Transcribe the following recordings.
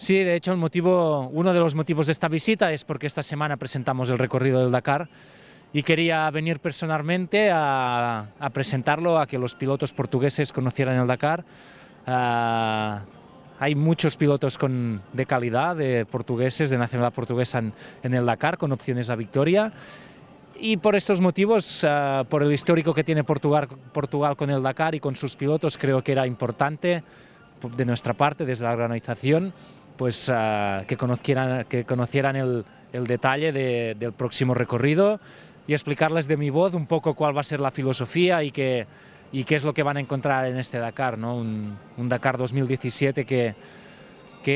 Sí, de hecho motivo, uno de los motivos de esta visita es porque esta semana presentamos el recorrido del Dakar y quería venir personalmente a, presentarlo, a que los pilotos portugueses conocieran el Dakar. Ah, hay muchos pilotos con, de calidad, de portugueses, de nacionalidad portuguesa en, el Dakar, con opciones a victoria y por estos motivos, ah, por el histórico que tiene Portugal, Portugal con el Dakar y con sus pilotos, creo que era importante de nuestra parte, desde la organización, pues, ah, que conocieran, que conocieran el, detalle del próximo recorrido y explicarles de mi voz un poco cuál va a ser la filosofía y qué, y qué es lo que van a encontrar en este Dakar, ¿no? un, Dakar 2017 que,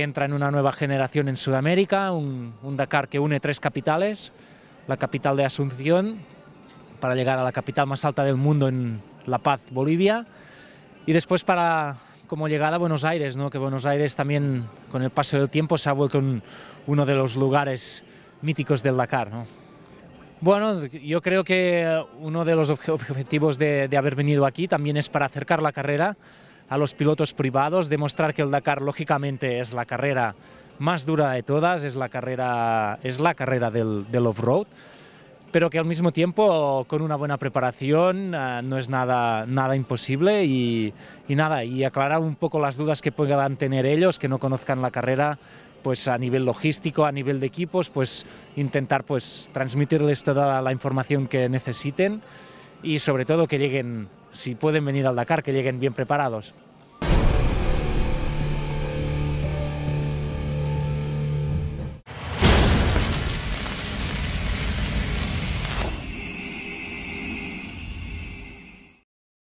entra en una nueva generación en Sudamérica, un, Dakar que une tres capitales, la capital de Asunción, para llegar a la capital más alta del mundo en La Paz, Bolivia, y después para como llegada a Buenos Aires, ¿no? que Buenos Aires también con el paso del tiempo se ha vuelto uno de los lugares míticos del Dakar. ¿no? Bueno, yo creo que uno de los objetivos de, haber venido aquí también es para acercar la carrera a los pilotos privados, demostrar que el Dakar lógicamente es la carrera más dura de todas, es la carrera, es la carrera del, del off-road pero que al mismo tiempo con una buena preparación eh, no es nada, nada imposible y, nada, y aclarar un poco las dudas que puedan tener ellos, que no conozcan la carrera, pues a nivel logístico, a nivel de equipos, pues intentar pues transmitirles toda la información que necesiten y sobre todo que lleguen, si pueden venir al Dakar, que lleguen bien preparados.